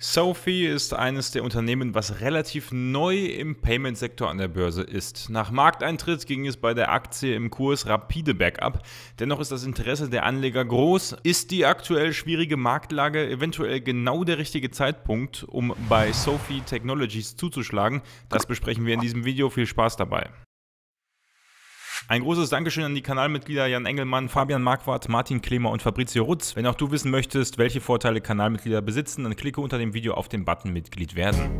Sophie ist eines der Unternehmen, was relativ neu im Payment-Sektor an der Börse ist. Nach Markteintritt ging es bei der Aktie im Kurs rapide bergab. Dennoch ist das Interesse der Anleger groß. Ist die aktuell schwierige Marktlage eventuell genau der richtige Zeitpunkt, um bei Sophie Technologies zuzuschlagen? Das besprechen wir in diesem Video. Viel Spaß dabei. Ein großes Dankeschön an die Kanalmitglieder Jan Engelmann, Fabian Marquardt, Martin Klemer und Fabrizio Rutz. Wenn auch du wissen möchtest, welche Vorteile Kanalmitglieder besitzen, dann klicke unter dem Video auf den Button Mitglied werden.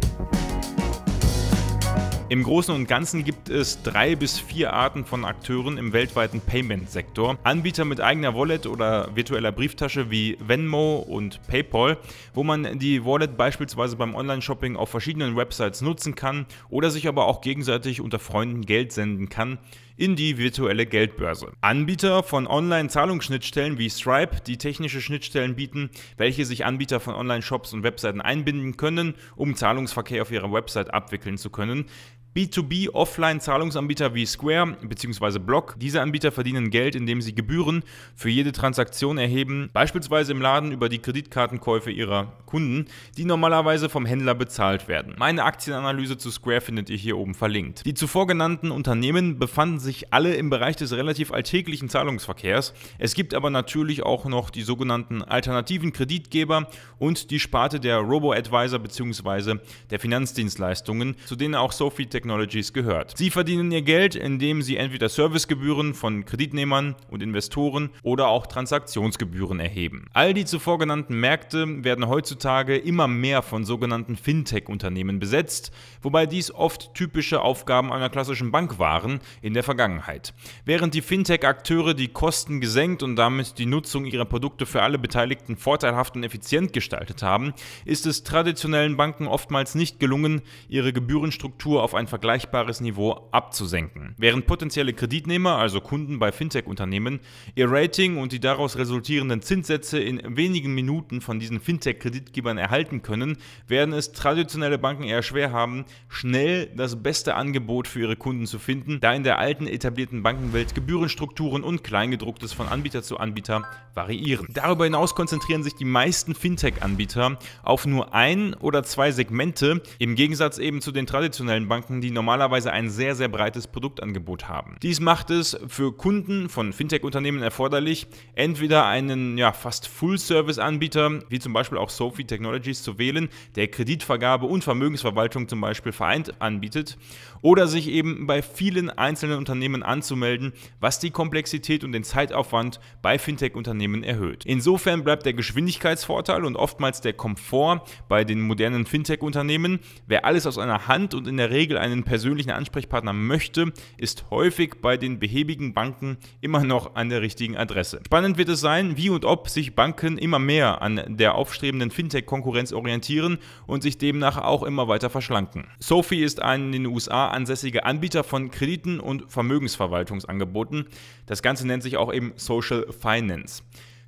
Im Großen und Ganzen gibt es drei bis vier Arten von Akteuren im weltweiten Payment-Sektor. Anbieter mit eigener Wallet oder virtueller Brieftasche wie Venmo und PayPal, wo man die Wallet beispielsweise beim Online-Shopping auf verschiedenen Websites nutzen kann oder sich aber auch gegenseitig unter Freunden Geld senden kann in die virtuelle Geldbörse. Anbieter von Online-Zahlungsschnittstellen wie Stripe, die technische Schnittstellen bieten, welche sich Anbieter von Online-Shops und Webseiten einbinden können, um Zahlungsverkehr auf ihrer Website abwickeln zu können. B2B Offline-Zahlungsanbieter wie Square bzw. Block. Diese Anbieter verdienen Geld, indem sie Gebühren für jede Transaktion erheben, beispielsweise im Laden über die Kreditkartenkäufe ihrer Kunden, die normalerweise vom Händler bezahlt werden. Meine Aktienanalyse zu Square findet ihr hier oben verlinkt. Die zuvor genannten Unternehmen befanden sich alle im Bereich des relativ alltäglichen Zahlungsverkehrs. Es gibt aber natürlich auch noch die sogenannten alternativen Kreditgeber und die Sparte der Robo-Advisor bzw. der Finanzdienstleistungen, zu denen auch Sophie Tech Technologies gehört. Sie verdienen ihr Geld, indem sie entweder Servicegebühren von Kreditnehmern und Investoren oder auch Transaktionsgebühren erheben. All die zuvor genannten Märkte werden heutzutage immer mehr von sogenannten Fintech-Unternehmen besetzt, wobei dies oft typische Aufgaben einer klassischen Bank waren in der Vergangenheit. Während die Fintech-Akteure die Kosten gesenkt und damit die Nutzung ihrer Produkte für alle Beteiligten vorteilhaft und effizient gestaltet haben, ist es traditionellen Banken oftmals nicht gelungen, ihre Gebührenstruktur auf ein vergleichbares Niveau abzusenken. Während potenzielle Kreditnehmer, also Kunden bei Fintech-Unternehmen, ihr Rating und die daraus resultierenden Zinssätze in wenigen Minuten von diesen Fintech-Kreditgebern erhalten können, werden es traditionelle Banken eher schwer haben, schnell das beste Angebot für ihre Kunden zu finden, da in der alten etablierten Bankenwelt Gebührenstrukturen und Kleingedrucktes von Anbieter zu Anbieter variieren. Darüber hinaus konzentrieren sich die meisten Fintech-Anbieter auf nur ein oder zwei Segmente, im Gegensatz eben zu den traditionellen Banken, die normalerweise ein sehr, sehr breites Produktangebot haben. Dies macht es für Kunden von Fintech-Unternehmen erforderlich, entweder einen ja, fast Full-Service-Anbieter, wie zum Beispiel auch Sophie Technologies, zu wählen, der Kreditvergabe und Vermögensverwaltung zum Beispiel vereint anbietet, oder sich eben bei vielen einzelnen Unternehmen anzumelden, was die Komplexität und den Zeitaufwand bei Fintech-Unternehmen erhöht. Insofern bleibt der Geschwindigkeitsvorteil und oftmals der Komfort bei den modernen Fintech-Unternehmen, wer alles aus einer Hand und in der Regel einen einen persönlichen Ansprechpartner möchte, ist häufig bei den behäbigen Banken immer noch an der richtigen Adresse. Spannend wird es sein, wie und ob sich Banken immer mehr an der aufstrebenden Fintech-Konkurrenz orientieren und sich demnach auch immer weiter verschlanken. Sophie ist ein in den USA ansässiger Anbieter von Krediten und Vermögensverwaltungsangeboten. Das Ganze nennt sich auch eben Social Finance.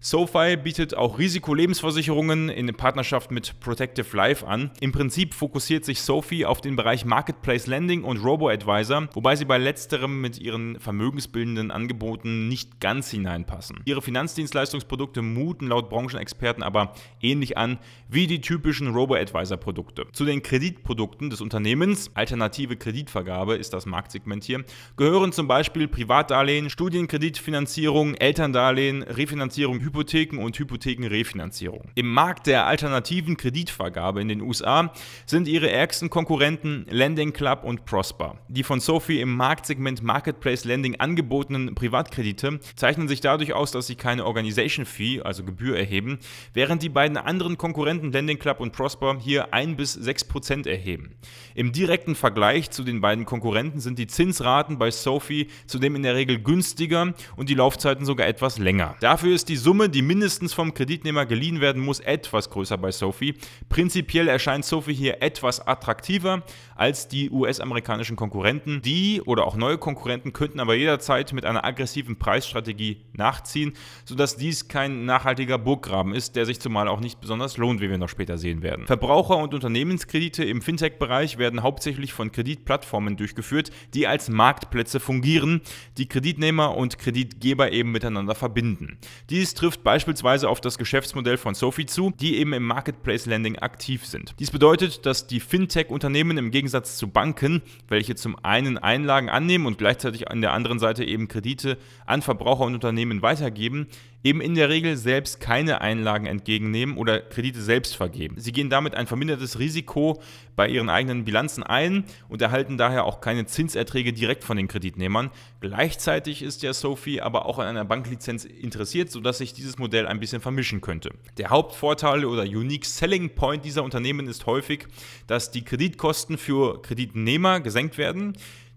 SoFi bietet auch Risikolebensversicherungen in Partnerschaft mit Protective Life an. Im Prinzip fokussiert sich SoFi auf den Bereich Marketplace Lending und Robo-Advisor, wobei sie bei letzterem mit ihren vermögensbildenden Angeboten nicht ganz hineinpassen. Ihre Finanzdienstleistungsprodukte muten laut Branchenexperten aber ähnlich an wie die typischen Robo-Advisor-Produkte. Zu den Kreditprodukten des Unternehmens, alternative Kreditvergabe ist das Marktsegment hier, gehören zum Beispiel Privatdarlehen, Studienkreditfinanzierung, Elterndarlehen, Refinanzierung, Hypothek Hypotheken und Hypothekenrefinanzierung. Im Markt der alternativen Kreditvergabe in den USA sind ihre ärgsten Konkurrenten Lending Club und Prosper. Die von Sophie im Marktsegment Marketplace Lending angebotenen Privatkredite zeichnen sich dadurch aus, dass sie keine Organization Fee, also Gebühr, erheben, während die beiden anderen Konkurrenten Lending Club und Prosper hier 1 bis 6 Prozent erheben. Im direkten Vergleich zu den beiden Konkurrenten sind die Zinsraten bei Sophie zudem in der Regel günstiger und die Laufzeiten sogar etwas länger. Dafür ist die Summe Summe, die mindestens vom Kreditnehmer geliehen werden muss, etwas größer bei Sophie. Prinzipiell erscheint Sophie hier etwas attraktiver als die US-amerikanischen Konkurrenten. Die oder auch neue Konkurrenten könnten aber jederzeit mit einer aggressiven Preisstrategie nachziehen, sodass dies kein nachhaltiger Burggraben ist, der sich zumal auch nicht besonders lohnt, wie wir noch später sehen werden. Verbraucher- und Unternehmenskredite im Fintech-Bereich werden hauptsächlich von Kreditplattformen durchgeführt, die als Marktplätze fungieren, die Kreditnehmer und Kreditgeber eben miteinander verbinden. Dies trifft trifft beispielsweise auf das Geschäftsmodell von Sophie zu, die eben im Marketplace Lending aktiv sind. Dies bedeutet, dass die Fintech-Unternehmen im Gegensatz zu Banken, welche zum einen Einlagen annehmen und gleichzeitig an der anderen Seite eben Kredite an Verbraucher und Unternehmen weitergeben, eben in der Regel selbst keine Einlagen entgegennehmen oder Kredite selbst vergeben. Sie gehen damit ein vermindertes Risiko bei ihren eigenen Bilanzen ein und erhalten daher auch keine Zinserträge direkt von den Kreditnehmern. Gleichzeitig ist der Sophie aber auch an einer Banklizenz interessiert, sodass sich dieses Modell ein bisschen vermischen könnte. Der Hauptvorteil oder Unique Selling Point dieser Unternehmen ist häufig, dass die Kreditkosten für Kreditnehmer gesenkt werden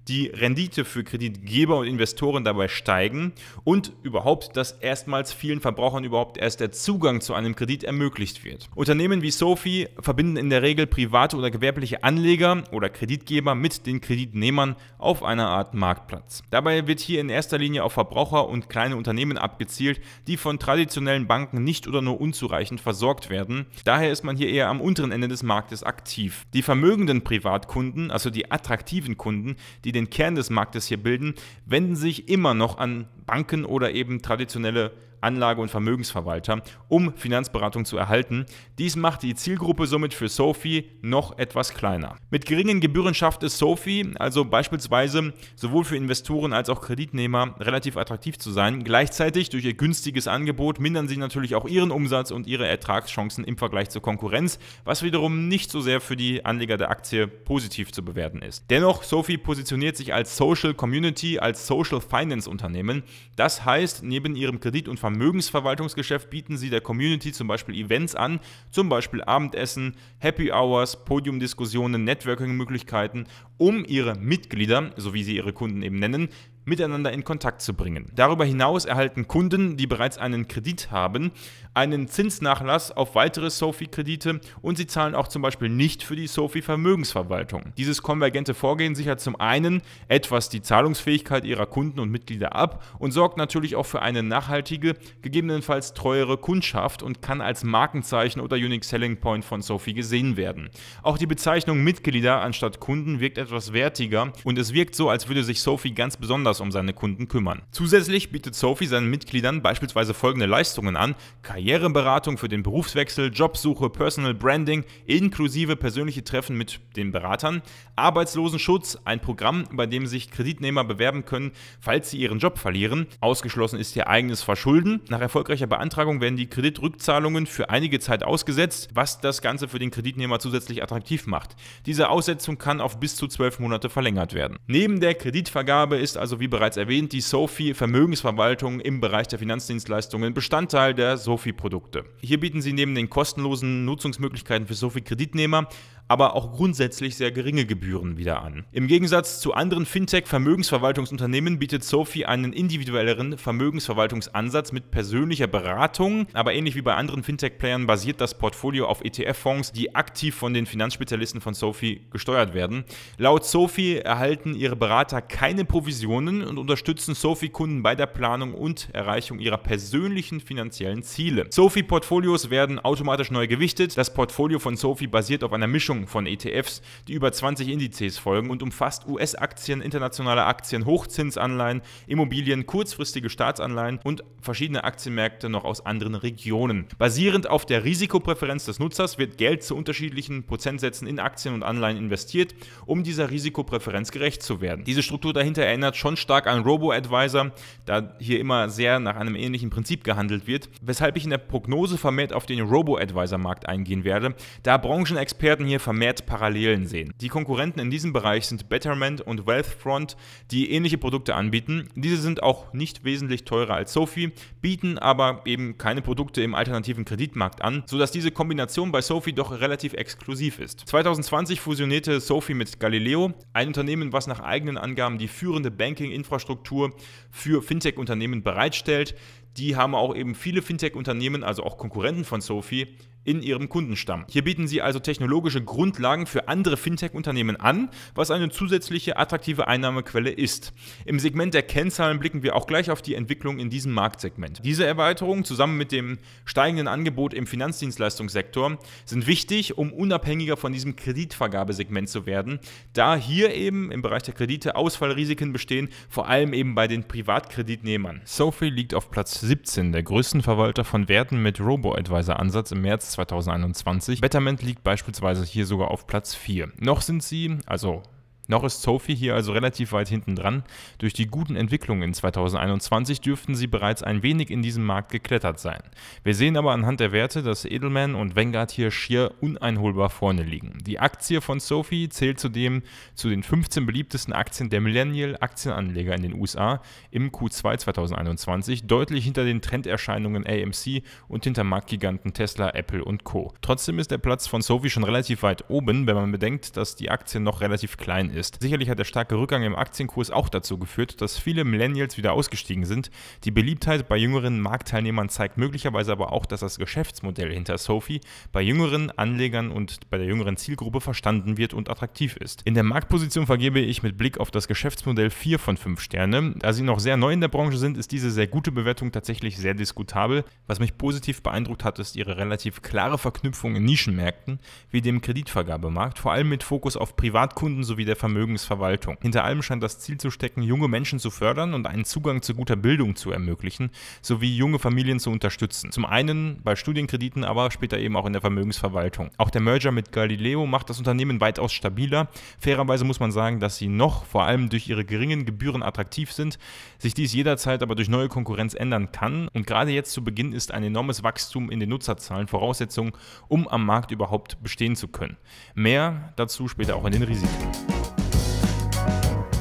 die Rendite für Kreditgeber und Investoren dabei steigen und überhaupt, dass erstmals vielen Verbrauchern überhaupt erst der Zugang zu einem Kredit ermöglicht wird. Unternehmen wie Sophie verbinden in der Regel private oder gewerbliche Anleger oder Kreditgeber mit den Kreditnehmern auf einer Art Marktplatz. Dabei wird hier in erster Linie auf Verbraucher und kleine Unternehmen abgezielt, die von traditionellen Banken nicht oder nur unzureichend versorgt werden. Daher ist man hier eher am unteren Ende des Marktes aktiv. Die vermögenden Privatkunden, also die attraktiven Kunden, die den den Kern des Marktes hier bilden, wenden sich immer noch an Banken oder eben traditionelle Anlage- und Vermögensverwalter, um Finanzberatung zu erhalten. Dies macht die Zielgruppe somit für Sophie noch etwas kleiner. Mit geringen Gebühren schafft es Sophie also beispielsweise sowohl für Investoren als auch Kreditnehmer relativ attraktiv zu sein. Gleichzeitig durch ihr günstiges Angebot mindern sie natürlich auch ihren Umsatz und ihre Ertragschancen im Vergleich zur Konkurrenz, was wiederum nicht so sehr für die Anleger der Aktie positiv zu bewerten ist. Dennoch, Sophie positioniert sich als Social Community, als Social Finance Unternehmen. Das heißt, neben ihrem Kredit- und Vermögensverwalter Vermögensverwaltungsgeschäft bieten sie der Community zum Beispiel Events an, zum Beispiel Abendessen, Happy Hours, Podiumdiskussionen, Networking-Möglichkeiten, um ihre Mitglieder, so wie sie ihre Kunden eben nennen, miteinander in Kontakt zu bringen. Darüber hinaus erhalten Kunden, die bereits einen Kredit haben, einen Zinsnachlass auf weitere sophie kredite und sie zahlen auch zum Beispiel nicht für die sophie vermögensverwaltung Dieses konvergente Vorgehen sichert zum einen etwas die Zahlungsfähigkeit ihrer Kunden und Mitglieder ab und sorgt natürlich auch für eine nachhaltige, gegebenenfalls treuere Kundschaft und kann als Markenzeichen oder Unique Selling Point von Sophie gesehen werden. Auch die Bezeichnung Mitglieder anstatt Kunden wirkt etwas wertiger und es wirkt so, als würde sich Sophie ganz besonders um seine Kunden kümmern. Zusätzlich bietet Sophie seinen Mitgliedern beispielsweise folgende Leistungen an: Karriere Karriereberatung für den Berufswechsel, Jobsuche, Personal Branding inklusive persönliche Treffen mit den Beratern, Arbeitslosenschutz, ein Programm, bei dem sich Kreditnehmer bewerben können, falls sie ihren Job verlieren. Ausgeschlossen ist ihr eigenes Verschulden. Nach erfolgreicher Beantragung werden die Kreditrückzahlungen für einige Zeit ausgesetzt, was das Ganze für den Kreditnehmer zusätzlich attraktiv macht. Diese Aussetzung kann auf bis zu zwölf Monate verlängert werden. Neben der Kreditvergabe ist also wie bereits erwähnt die SOFI Vermögensverwaltung im Bereich der Finanzdienstleistungen Bestandteil der Sophie Profi-Produkte. Hier bieten sie neben den kostenlosen Nutzungsmöglichkeiten für Sofi-Kreditnehmer aber auch grundsätzlich sehr geringe Gebühren wieder an. Im Gegensatz zu anderen Fintech-Vermögensverwaltungsunternehmen bietet Sophie einen individuelleren Vermögensverwaltungsansatz mit persönlicher Beratung, aber ähnlich wie bei anderen Fintech-Playern basiert das Portfolio auf ETF-Fonds, die aktiv von den Finanzspezialisten von Sophie gesteuert werden. Laut Sophie erhalten ihre Berater keine Provisionen und unterstützen Sophie-Kunden bei der Planung und Erreichung ihrer persönlichen finanziellen Ziele. Sophie-Portfolios werden automatisch neu gewichtet. Das Portfolio von Sophie basiert auf einer Mischung Mischung von ETFs, die über 20 Indizes folgen und umfasst US-Aktien, internationale Aktien, Hochzinsanleihen, Immobilien, kurzfristige Staatsanleihen und verschiedene Aktienmärkte noch aus anderen Regionen. Basierend auf der Risikopräferenz des Nutzers wird Geld zu unterschiedlichen Prozentsätzen in Aktien und Anleihen investiert, um dieser Risikopräferenz gerecht zu werden. Diese Struktur dahinter erinnert schon stark an Robo-Advisor, da hier immer sehr nach einem ähnlichen Prinzip gehandelt wird, weshalb ich in der Prognose vermehrt auf den Robo-Advisor-Markt eingehen werde, da Branchenexperten hier vermehrt Parallelen sehen. Die Konkurrenten in diesem Bereich sind Betterment und Wealthfront, die ähnliche Produkte anbieten. Diese sind auch nicht wesentlich teurer als Sophie, bieten aber eben keine Produkte im alternativen Kreditmarkt an, sodass diese Kombination bei Sophie doch relativ exklusiv ist. 2020 fusionierte Sophie mit Galileo, ein Unternehmen, was nach eigenen Angaben die führende Banking-Infrastruktur für Fintech-Unternehmen bereitstellt. Die haben auch eben viele Fintech-Unternehmen, also auch Konkurrenten von Sophie, in ihrem Kundenstamm. Hier bieten sie also technologische Grundlagen für andere Fintech-Unternehmen an, was eine zusätzliche attraktive Einnahmequelle ist. Im Segment der Kennzahlen blicken wir auch gleich auf die Entwicklung in diesem Marktsegment. Diese Erweiterung zusammen mit dem steigenden Angebot im Finanzdienstleistungssektor sind wichtig, um unabhängiger von diesem Kreditvergabesegment zu werden, da hier eben im Bereich der Kredite Ausfallrisiken bestehen, vor allem eben bei den Privatkreditnehmern. Sophie liegt auf Platz 17 der größten Verwalter von Werten mit Robo-Advisor-Ansatz im März 2021. Betterment liegt beispielsweise hier sogar auf Platz 4. Noch sind sie, also noch ist Sophie hier also relativ weit hinten dran. Durch die guten Entwicklungen in 2021 dürften sie bereits ein wenig in diesem Markt geklettert sein. Wir sehen aber anhand der Werte, dass Edelman und Vanguard hier schier uneinholbar vorne liegen. Die Aktie von Sophie zählt zudem zu den 15 beliebtesten Aktien der Millennial-Aktienanleger in den USA im Q2 2021, deutlich hinter den Trenderscheinungen AMC und hinter Marktgiganten Tesla, Apple und Co. Trotzdem ist der Platz von Sophie schon relativ weit oben, wenn man bedenkt, dass die Aktie noch relativ klein ist ist. Sicherlich hat der starke Rückgang im Aktienkurs auch dazu geführt, dass viele Millennials wieder ausgestiegen sind. Die Beliebtheit bei jüngeren Marktteilnehmern zeigt möglicherweise aber auch, dass das Geschäftsmodell hinter Sophie bei jüngeren Anlegern und bei der jüngeren Zielgruppe verstanden wird und attraktiv ist. In der Marktposition vergebe ich mit Blick auf das Geschäftsmodell 4 von 5 Sterne. Da sie noch sehr neu in der Branche sind, ist diese sehr gute Bewertung tatsächlich sehr diskutabel. Was mich positiv beeindruckt hat, ist ihre relativ klare Verknüpfung in Nischenmärkten wie dem Kreditvergabemarkt, vor allem mit Fokus auf Privatkunden sowie der Familie Vermögensverwaltung. Hinter allem scheint das Ziel zu stecken, junge Menschen zu fördern und einen Zugang zu guter Bildung zu ermöglichen, sowie junge Familien zu unterstützen. Zum einen bei Studienkrediten, aber später eben auch in der Vermögensverwaltung. Auch der Merger mit Galileo macht das Unternehmen weitaus stabiler. Fairerweise muss man sagen, dass sie noch, vor allem durch ihre geringen Gebühren, attraktiv sind, sich dies jederzeit aber durch neue Konkurrenz ändern kann. Und gerade jetzt zu Beginn ist ein enormes Wachstum in den Nutzerzahlen Voraussetzung, um am Markt überhaupt bestehen zu können. Mehr dazu später auch in den Risiken.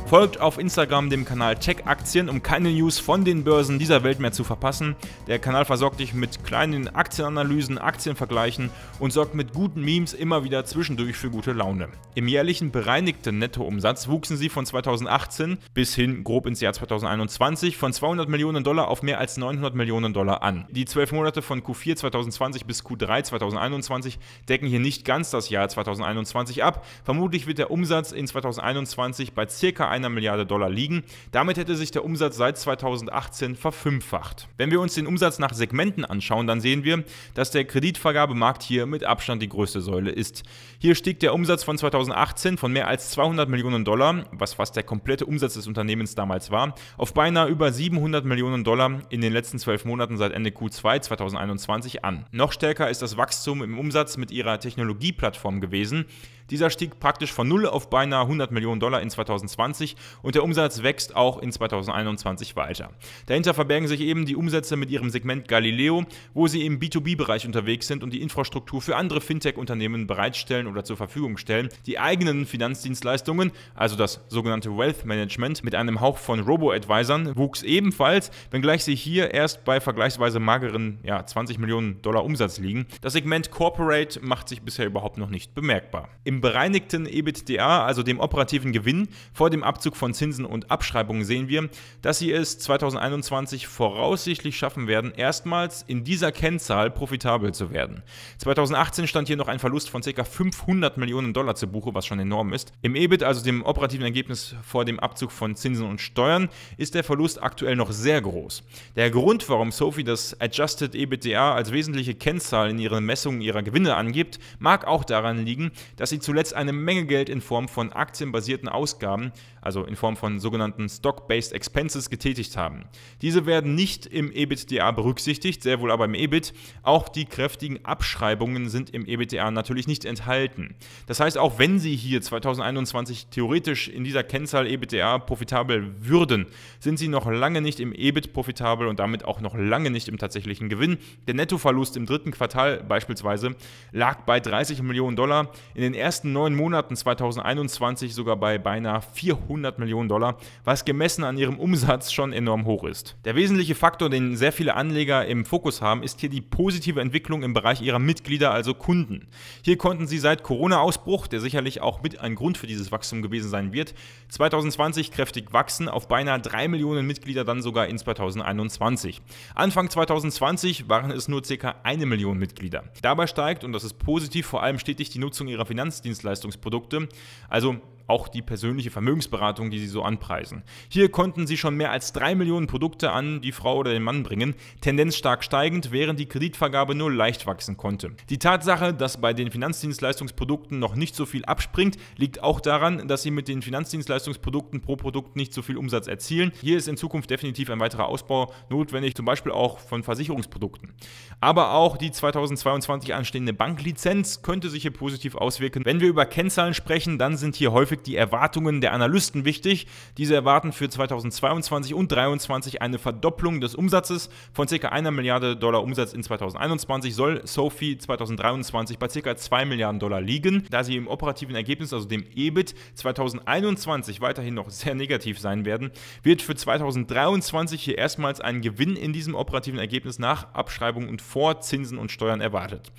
Folgt auf Instagram dem Kanal Tech Aktien, um keine News von den Börsen dieser Welt mehr zu verpassen. Der Kanal versorgt dich mit kleinen Aktienanalysen, Aktienvergleichen und sorgt mit guten Memes immer wieder zwischendurch für gute Laune. Im jährlichen bereinigten Nettoumsatz wuchsen sie von 2018 bis hin grob ins Jahr 2021 von 200 Millionen Dollar auf mehr als 900 Millionen Dollar an. Die zwölf Monate von Q4 2020 bis Q3 2021 decken hier nicht ganz das Jahr 2021 ab. Vermutlich wird der Umsatz in 2021 bei circa einer Milliarde Dollar liegen. Damit hätte sich der Umsatz seit 2018 verfünffacht. Wenn wir uns den Umsatz nach Segmenten anschauen, dann sehen wir, dass der Kreditvergabemarkt hier mit Abstand die größte Säule ist. Hier stieg der Umsatz von 2018 von mehr als 200 Millionen Dollar, was fast der komplette Umsatz des Unternehmens damals war, auf beinahe über 700 Millionen Dollar in den letzten zwölf Monaten seit Ende Q2 2021 an. Noch stärker ist das Wachstum im Umsatz mit ihrer Technologieplattform gewesen, dieser stieg praktisch von null auf beinahe 100 Millionen Dollar in 2020 und der Umsatz wächst auch in 2021 weiter. Dahinter verbergen sich eben die Umsätze mit ihrem Segment Galileo, wo sie im B2B-Bereich unterwegs sind und die Infrastruktur für andere Fintech-Unternehmen bereitstellen oder zur Verfügung stellen, die eigenen Finanzdienstleistungen, also das sogenannte Wealth Management mit einem Hauch von Robo-Advisern, wuchs ebenfalls, wenngleich sie hier erst bei vergleichsweise mageren ja, 20 Millionen Dollar Umsatz liegen. Das Segment Corporate macht sich bisher überhaupt noch nicht bemerkbar. Im bereinigten EBITDA, also dem operativen Gewinn vor dem Abzug von Zinsen und Abschreibungen, sehen wir, dass sie es 2021 voraussichtlich schaffen werden, erstmals in dieser Kennzahl profitabel zu werden. 2018 stand hier noch ein Verlust von ca. 500 Millionen Dollar zu Buche, was schon enorm ist. Im EBIT, also dem operativen Ergebnis vor dem Abzug von Zinsen und Steuern, ist der Verlust aktuell noch sehr groß. Der Grund, warum Sophie das Adjusted EBITDA als wesentliche Kennzahl in ihren Messungen ihrer Gewinne angibt, mag auch daran liegen, dass sie zu zuletzt eine Menge Geld in Form von aktienbasierten Ausgaben also in Form von sogenannten Stock-Based Expenses, getätigt haben. Diese werden nicht im EBITDA berücksichtigt, sehr wohl aber im EBIT. Auch die kräftigen Abschreibungen sind im EBITDA natürlich nicht enthalten. Das heißt, auch wenn Sie hier 2021 theoretisch in dieser Kennzahl EBITDA profitabel würden, sind Sie noch lange nicht im EBIT profitabel und damit auch noch lange nicht im tatsächlichen Gewinn. Der Nettoverlust im dritten Quartal beispielsweise lag bei 30 Millionen Dollar, in den ersten neun Monaten 2021 sogar bei beinahe 400 100 Millionen Dollar, was gemessen an ihrem Umsatz schon enorm hoch ist. Der wesentliche Faktor, den sehr viele Anleger im Fokus haben, ist hier die positive Entwicklung im Bereich ihrer Mitglieder, also Kunden. Hier konnten sie seit Corona-Ausbruch, der sicherlich auch mit ein Grund für dieses Wachstum gewesen sein wird, 2020 kräftig wachsen, auf beinahe 3 Millionen Mitglieder dann sogar in 2021. Anfang 2020 waren es nur ca. 1 Million Mitglieder. Dabei steigt, und das ist positiv, vor allem stetig die Nutzung ihrer Finanzdienstleistungsprodukte. Also auch die persönliche Vermögensberatung, die sie so anpreisen. Hier konnten sie schon mehr als 3 Millionen Produkte an die Frau oder den Mann bringen, Tendenz stark steigend, während die Kreditvergabe nur leicht wachsen konnte. Die Tatsache, dass bei den Finanzdienstleistungsprodukten noch nicht so viel abspringt, liegt auch daran, dass sie mit den Finanzdienstleistungsprodukten pro Produkt nicht so viel Umsatz erzielen. Hier ist in Zukunft definitiv ein weiterer Ausbau notwendig, zum Beispiel auch von Versicherungsprodukten. Aber auch die 2022 anstehende Banklizenz könnte sich hier positiv auswirken. Wenn wir über Kennzahlen sprechen, dann sind hier häufig häufig die Erwartungen der Analysten wichtig. Diese erwarten für 2022 und 2023 eine Verdopplung des Umsatzes von ca. einer Milliarde Dollar Umsatz in 2021 soll Sophie 2023 bei ca. 2 Milliarden Dollar liegen, da sie im operativen Ergebnis, also dem EBIT 2021 weiterhin noch sehr negativ sein werden, wird für 2023 hier erstmals ein Gewinn in diesem operativen Ergebnis nach Abschreibung und vor Zinsen und Steuern erwartet.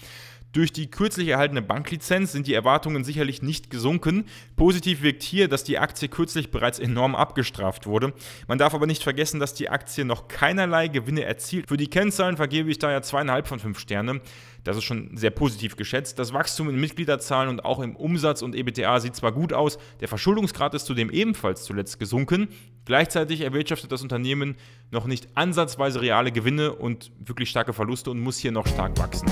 Durch die kürzlich erhaltene Banklizenz sind die Erwartungen sicherlich nicht gesunken. Positiv wirkt hier, dass die Aktie kürzlich bereits enorm abgestraft wurde. Man darf aber nicht vergessen, dass die Aktie noch keinerlei Gewinne erzielt. Für die Kennzahlen vergebe ich daher zweieinhalb von fünf Sterne. Das ist schon sehr positiv geschätzt. Das Wachstum in Mitgliederzahlen und auch im Umsatz und EBTA sieht zwar gut aus, der Verschuldungsgrad ist zudem ebenfalls zuletzt gesunken. Gleichzeitig erwirtschaftet das Unternehmen noch nicht ansatzweise reale Gewinne und wirklich starke Verluste und muss hier noch stark wachsen.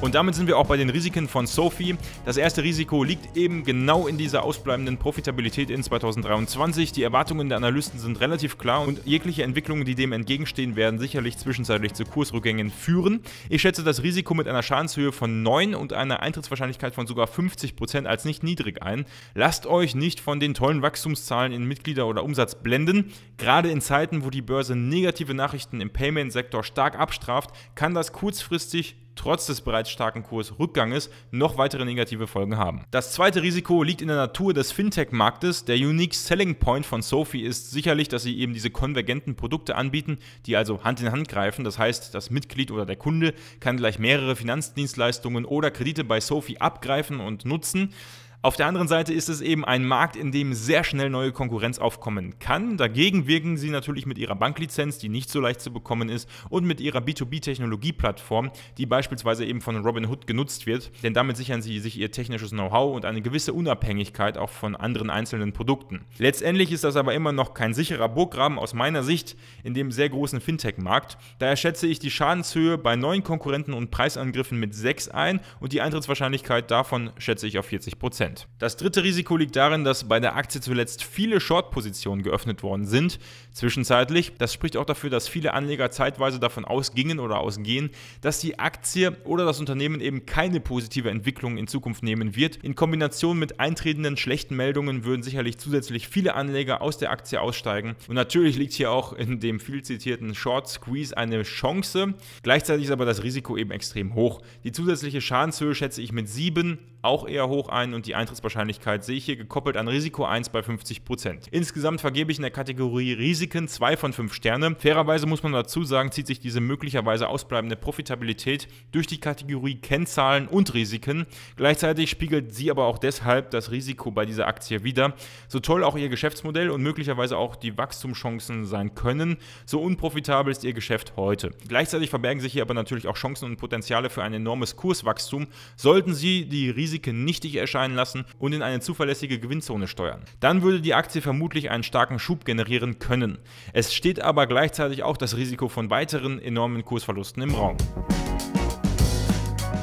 Und damit sind wir auch bei den Risiken von Sophie. Das erste Risiko liegt eben genau in dieser ausbleibenden Profitabilität in 2023. Die Erwartungen der Analysten sind relativ klar und jegliche Entwicklungen, die dem entgegenstehen, werden sicherlich zwischenzeitlich zu Kursrückgängen führen. Ich schätze das Risiko mit einer Schadenshöhe von 9 und einer Eintrittswahrscheinlichkeit von sogar 50% als nicht niedrig ein. Lasst euch nicht von den tollen Wachstumszahlen in Mitglieder- oder Umsatz blenden. Gerade in Zeiten, wo die Börse negative Nachrichten im Payment-Sektor stark abstraft, kann das kurzfristig trotz des bereits starken Kursrückganges noch weitere negative Folgen haben. Das zweite Risiko liegt in der Natur des Fintech-Marktes. Der Unique Selling Point von Sophie ist sicherlich, dass sie eben diese konvergenten Produkte anbieten, die also Hand in Hand greifen. Das heißt, das Mitglied oder der Kunde kann gleich mehrere Finanzdienstleistungen oder Kredite bei Sophie abgreifen und nutzen. Auf der anderen Seite ist es eben ein Markt, in dem sehr schnell neue Konkurrenz aufkommen kann. Dagegen wirken sie natürlich mit ihrer Banklizenz, die nicht so leicht zu bekommen ist, und mit ihrer B2B-Technologieplattform, die beispielsweise eben von Robinhood genutzt wird, denn damit sichern sie sich ihr technisches Know-how und eine gewisse Unabhängigkeit auch von anderen einzelnen Produkten. Letztendlich ist das aber immer noch kein sicherer Burggraben aus meiner Sicht in dem sehr großen Fintech-Markt. Daher schätze ich die Schadenshöhe bei neuen Konkurrenten und Preisangriffen mit 6 ein und die Eintrittswahrscheinlichkeit davon schätze ich auf 40%. Prozent. Prozent. Das dritte Risiko liegt darin, dass bei der Aktie zuletzt viele Short-Positionen geöffnet worden sind, zwischenzeitlich. Das spricht auch dafür, dass viele Anleger zeitweise davon ausgingen oder ausgehen, dass die Aktie oder das Unternehmen eben keine positive Entwicklung in Zukunft nehmen wird. In Kombination mit eintretenden schlechten Meldungen würden sicherlich zusätzlich viele Anleger aus der Aktie aussteigen. Und natürlich liegt hier auch in dem viel zitierten Short Squeeze eine Chance. Gleichzeitig ist aber das Risiko eben extrem hoch. Die zusätzliche Schadenshöhe schätze ich mit 7 auch eher hoch ein und die Eintrittswahrscheinlichkeit sehe ich hier gekoppelt an Risiko 1 bei 50%. Insgesamt vergebe ich in der Kategorie Risiken 2 von 5 Sterne. Fairerweise muss man dazu sagen, zieht sich diese möglicherweise ausbleibende Profitabilität durch die Kategorie Kennzahlen und Risiken. Gleichzeitig spiegelt sie aber auch deshalb das Risiko bei dieser Aktie wider. So toll auch ihr Geschäftsmodell und möglicherweise auch die Wachstumschancen sein können, so unprofitabel ist ihr Geschäft heute. Gleichzeitig verbergen sich hier aber natürlich auch Chancen und Potenziale für ein enormes Kurswachstum, sollten sie die Risiken Risiken nichtig erscheinen lassen und in eine zuverlässige Gewinnzone steuern. Dann würde die Aktie vermutlich einen starken Schub generieren können. Es steht aber gleichzeitig auch das Risiko von weiteren enormen Kursverlusten im Raum.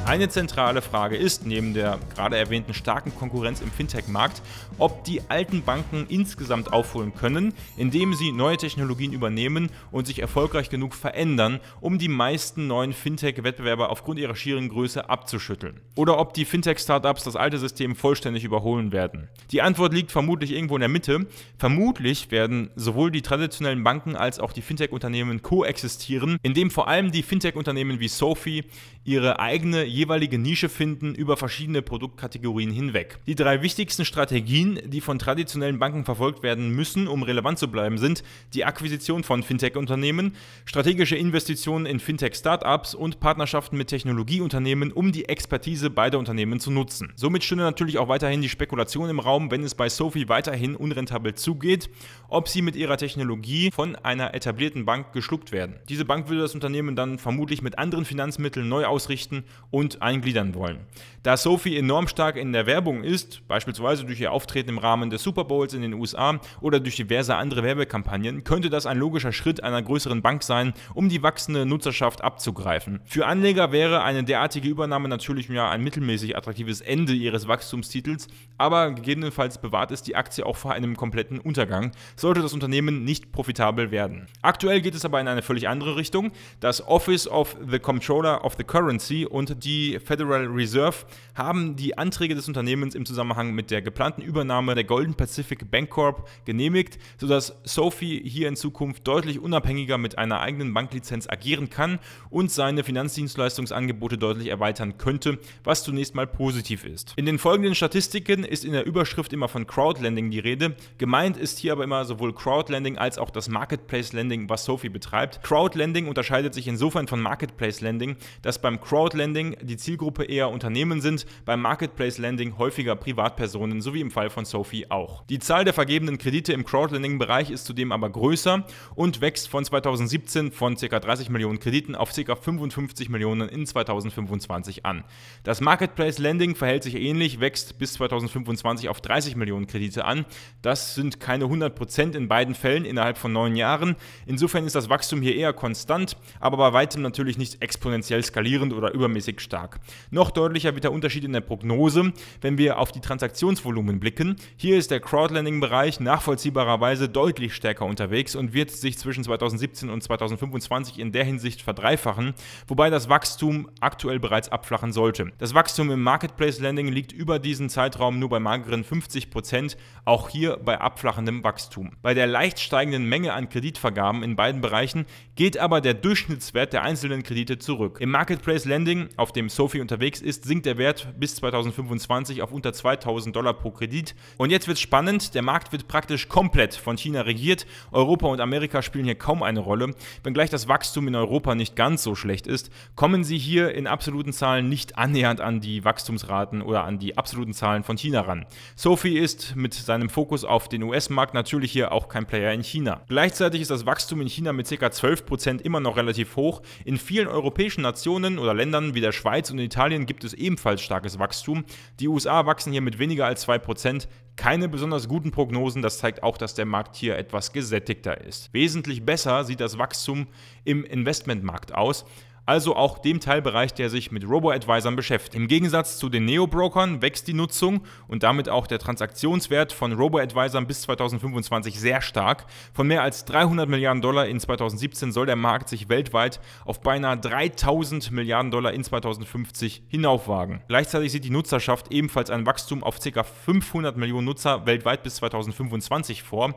Eine zentrale Frage ist, neben der gerade erwähnten starken Konkurrenz im Fintech-Markt, ob die alten Banken insgesamt aufholen können, indem sie neue Technologien übernehmen und sich erfolgreich genug verändern, um die meisten neuen Fintech-Wettbewerber aufgrund ihrer schieren Größe abzuschütteln. Oder ob die Fintech-Startups das alte System vollständig überholen werden. Die Antwort liegt vermutlich irgendwo in der Mitte. Vermutlich werden sowohl die traditionellen Banken als auch die Fintech-Unternehmen koexistieren, indem vor allem die Fintech-Unternehmen wie Sophie ihre eigene jeweilige Nische finden über verschiedene Produktkategorien hinweg. Die drei wichtigsten Strategien, die von traditionellen Banken verfolgt werden müssen, um relevant zu bleiben, sind die Akquisition von Fintech-Unternehmen, strategische Investitionen in Fintech-Startups und Partnerschaften mit Technologieunternehmen, um die Expertise beider Unternehmen zu nutzen. Somit stünde natürlich auch weiterhin die Spekulation im Raum, wenn es bei Sophie weiterhin unrentabel zugeht, ob sie mit ihrer Technologie von einer etablierten Bank geschluckt werden. Diese Bank würde das Unternehmen dann vermutlich mit anderen Finanzmitteln neu ausrichten und und eingliedern wollen. Da Sophie enorm stark in der Werbung ist, beispielsweise durch ihr Auftreten im Rahmen des Super Bowls in den USA oder durch diverse andere Werbekampagnen, könnte das ein logischer Schritt einer größeren Bank sein, um die wachsende Nutzerschaft abzugreifen. Für Anleger wäre eine derartige Übernahme natürlich ja ein mittelmäßig attraktives Ende ihres Wachstumstitels, aber gegebenenfalls bewahrt es die Aktie auch vor einem kompletten Untergang, sollte das Unternehmen nicht profitabel werden. Aktuell geht es aber in eine völlig andere Richtung. Das Office of the Controller of the Currency und die die Federal Reserve haben die Anträge des Unternehmens im Zusammenhang mit der geplanten Übernahme der Golden Pacific Bank Corp genehmigt, sodass Sophie hier in Zukunft deutlich unabhängiger mit einer eigenen Banklizenz agieren kann und seine Finanzdienstleistungsangebote deutlich erweitern könnte, was zunächst mal positiv ist. In den folgenden Statistiken ist in der Überschrift immer von Crowdlending die Rede. Gemeint ist hier aber immer sowohl Crowdlending als auch das Marketplace Lending, was Sophie betreibt. Crowdlending unterscheidet sich insofern von Marketplace Lending, dass beim Crowdlending die Zielgruppe eher Unternehmen sind, beim Marketplace Lending häufiger Privatpersonen, so wie im Fall von Sophie auch. Die Zahl der vergebenen Kredite im Crowdlending-Bereich ist zudem aber größer und wächst von 2017 von ca. 30 Millionen Krediten auf ca. 55 Millionen in 2025 an. Das Marketplace Lending verhält sich ähnlich, wächst bis 2025 auf 30 Millionen Kredite an. Das sind keine 100 Prozent in beiden Fällen innerhalb von neun Jahren. Insofern ist das Wachstum hier eher konstant, aber bei weitem natürlich nicht exponentiell skalierend oder übermäßig stark stark. Noch deutlicher wird der Unterschied in der Prognose, wenn wir auf die Transaktionsvolumen blicken. Hier ist der Crowdlending-Bereich nachvollziehbarerweise deutlich stärker unterwegs und wird sich zwischen 2017 und 2025 in der Hinsicht verdreifachen, wobei das Wachstum aktuell bereits abflachen sollte. Das Wachstum im Marketplace Lending liegt über diesen Zeitraum nur bei mageren 50 Prozent, auch hier bei abflachendem Wachstum. Bei der leicht steigenden Menge an Kreditvergaben in beiden Bereichen geht aber der Durchschnittswert der einzelnen Kredite zurück. Im Marketplace Lending auf dem Sophie unterwegs ist, sinkt der Wert bis 2025 auf unter 2000 Dollar pro Kredit. Und jetzt wird spannend, der Markt wird praktisch komplett von China regiert. Europa und Amerika spielen hier kaum eine Rolle. Wenngleich das Wachstum in Europa nicht ganz so schlecht ist, kommen sie hier in absoluten Zahlen nicht annähernd an die Wachstumsraten oder an die absoluten Zahlen von China ran. Sophie ist mit seinem Fokus auf den US-Markt natürlich hier auch kein Player in China. Gleichzeitig ist das Wachstum in China mit ca. 12% immer noch relativ hoch. In vielen europäischen Nationen oder Ländern wie der Schweiz Schweiz und in Italien gibt es ebenfalls starkes Wachstum. Die USA wachsen hier mit weniger als 2%. Keine besonders guten Prognosen, das zeigt auch, dass der Markt hier etwas gesättigter ist. Wesentlich besser sieht das Wachstum im Investmentmarkt aus also auch dem Teilbereich, der sich mit Robo-Advisern beschäftigt. Im Gegensatz zu den Neo-Brokern wächst die Nutzung und damit auch der Transaktionswert von Robo-Advisern bis 2025 sehr stark. Von mehr als 300 Milliarden Dollar in 2017 soll der Markt sich weltweit auf beinahe 3000 Milliarden Dollar in 2050 hinaufwagen. Gleichzeitig sieht die Nutzerschaft ebenfalls ein Wachstum auf ca. 500 Millionen Nutzer weltweit bis 2025 vor.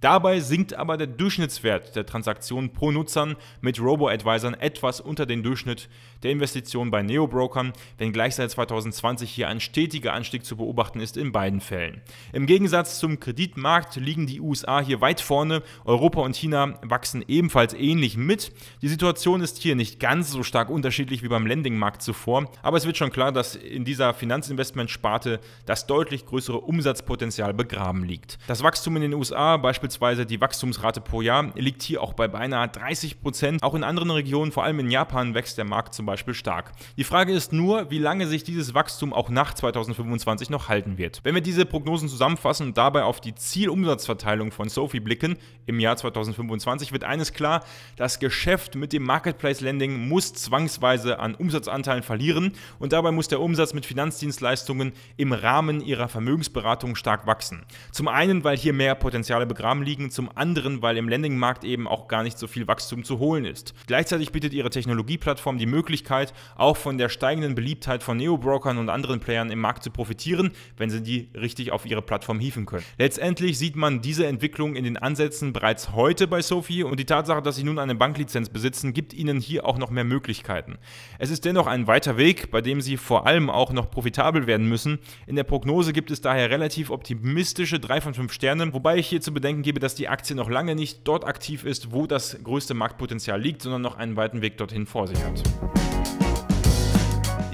Dabei sinkt aber der Durchschnittswert der Transaktionen pro Nutzern mit Robo-Advisern etwas unter den Durchschnitt der Investitionen bei Neobrokern, wenn gleich seit 2020 hier ein stetiger Anstieg zu beobachten ist in beiden Fällen. Im Gegensatz zum Kreditmarkt liegen die USA hier weit vorne, Europa und China wachsen ebenfalls ähnlich mit. Die Situation ist hier nicht ganz so stark unterschiedlich wie beim Lendingmarkt zuvor, aber es wird schon klar, dass in dieser Finanzinvestmentsparte das deutlich größere Umsatzpotenzial begraben liegt. Das Wachstum in den USA, beispielsweise die Wachstumsrate pro Jahr, liegt hier auch bei beinahe 30 Prozent. Auch in anderen Regionen, vor allem in Japan, wächst der Markt zum zum Beispiel stark. Die Frage ist nur, wie lange sich dieses Wachstum auch nach 2025 noch halten wird. Wenn wir diese Prognosen zusammenfassen und dabei auf die Zielumsatzverteilung von Sophie blicken, im Jahr 2025 wird eines klar, das Geschäft mit dem Marketplace Lending muss zwangsweise an Umsatzanteilen verlieren und dabei muss der Umsatz mit Finanzdienstleistungen im Rahmen ihrer Vermögensberatung stark wachsen. Zum einen, weil hier mehr Potenziale begraben liegen, zum anderen, weil im Lending-Markt eben auch gar nicht so viel Wachstum zu holen ist. Gleichzeitig bietet ihre Technologieplattform die Möglichkeit, Möglichkeit, auch von der steigenden Beliebtheit von Neo-Brokern und anderen Playern im Markt zu profitieren, wenn sie die richtig auf ihre Plattform hieven können. Letztendlich sieht man diese Entwicklung in den Ansätzen bereits heute bei Sophie und die Tatsache, dass sie nun eine Banklizenz besitzen, gibt ihnen hier auch noch mehr Möglichkeiten. Es ist dennoch ein weiter Weg, bei dem sie vor allem auch noch profitabel werden müssen. In der Prognose gibt es daher relativ optimistische 3 von 5 Sternen, wobei ich hier zu bedenken gebe, dass die Aktie noch lange nicht dort aktiv ist, wo das größte Marktpotenzial liegt, sondern noch einen weiten Weg dorthin vor sich hat.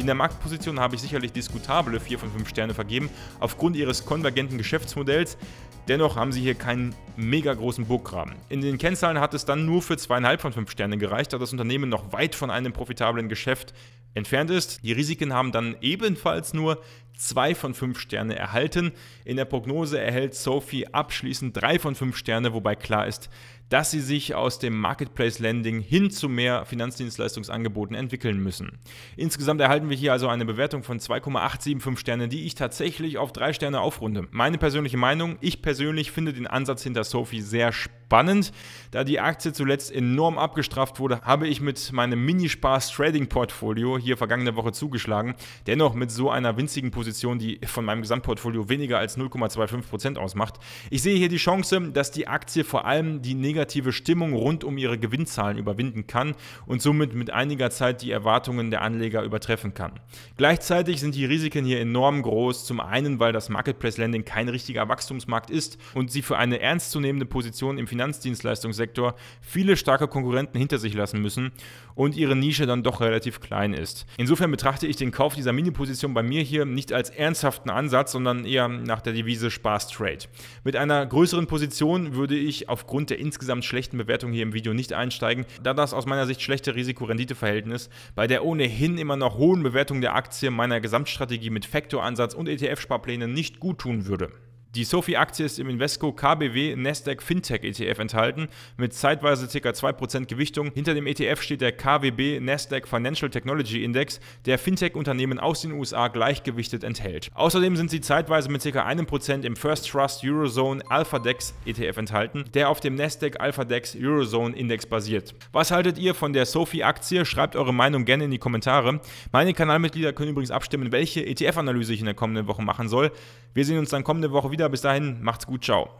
In der Marktposition habe ich sicherlich diskutable 4 von 5 Sterne vergeben, aufgrund ihres konvergenten Geschäftsmodells. Dennoch haben sie hier keinen mega großen Burggraben. In den Kennzahlen hat es dann nur für 2,5 von 5 Sterne gereicht, da das Unternehmen noch weit von einem profitablen Geschäft entfernt ist. Die Risiken haben dann ebenfalls nur 2 von 5 Sterne erhalten. In der Prognose erhält Sophie abschließend 3 von 5 Sterne, wobei klar ist, dass sie sich aus dem Marketplace Lending hin zu mehr Finanzdienstleistungsangeboten entwickeln müssen. Insgesamt erhalten wir hier also eine Bewertung von 2,875 Sterne, die ich tatsächlich auf drei Sterne aufrunde. Meine persönliche Meinung, ich persönlich finde den Ansatz hinter Sophie sehr spannend. Da die Aktie zuletzt enorm abgestraft wurde, habe ich mit meinem Minispaß-Trading-Portfolio hier vergangene Woche zugeschlagen. Dennoch mit so einer winzigen Position, die von meinem Gesamtportfolio weniger als 0,25% Prozent ausmacht. Ich sehe hier die Chance, dass die Aktie vor allem die negativen negative Stimmung rund um ihre Gewinnzahlen überwinden kann und somit mit einiger Zeit die Erwartungen der Anleger übertreffen kann. Gleichzeitig sind die Risiken hier enorm groß, zum einen, weil das Marketplace Lending kein richtiger Wachstumsmarkt ist und sie für eine ernstzunehmende Position im Finanzdienstleistungssektor viele starke Konkurrenten hinter sich lassen müssen und ihre Nische dann doch relativ klein ist. Insofern betrachte ich den Kauf dieser Mini-Position bei mir hier nicht als ernsthaften Ansatz, sondern eher nach der Devise Spaß Trade. Mit einer größeren Position würde ich aufgrund der insgesamt schlechten Bewertung hier im Video nicht einsteigen, da das aus meiner Sicht schlechte risiko rendite verhältnis bei der ohnehin immer noch hohen Bewertung der Aktie meiner Gesamtstrategie mit Factor-Ansatz und ETF-Sparpläne nicht gut tun würde. Die Sophie-Aktie ist im Invesco KBW Nasdaq Fintech ETF enthalten, mit zeitweise ca. 2% Gewichtung. Hinter dem ETF steht der KWB Nasdaq Financial Technology Index, der Fintech-Unternehmen aus den USA gleichgewichtet enthält. Außerdem sind sie zeitweise mit ca. 1% im First Trust Eurozone AlphaDex ETF enthalten, der auf dem Nasdaq AlphaDex Eurozone Index basiert. Was haltet ihr von der Sophie-Aktie? Schreibt eure Meinung gerne in die Kommentare. Meine Kanalmitglieder können übrigens abstimmen, welche ETF-Analyse ich in der kommenden Woche machen soll. Wir sehen uns dann kommende Woche wieder wieder. Bis dahin, macht's gut, ciao.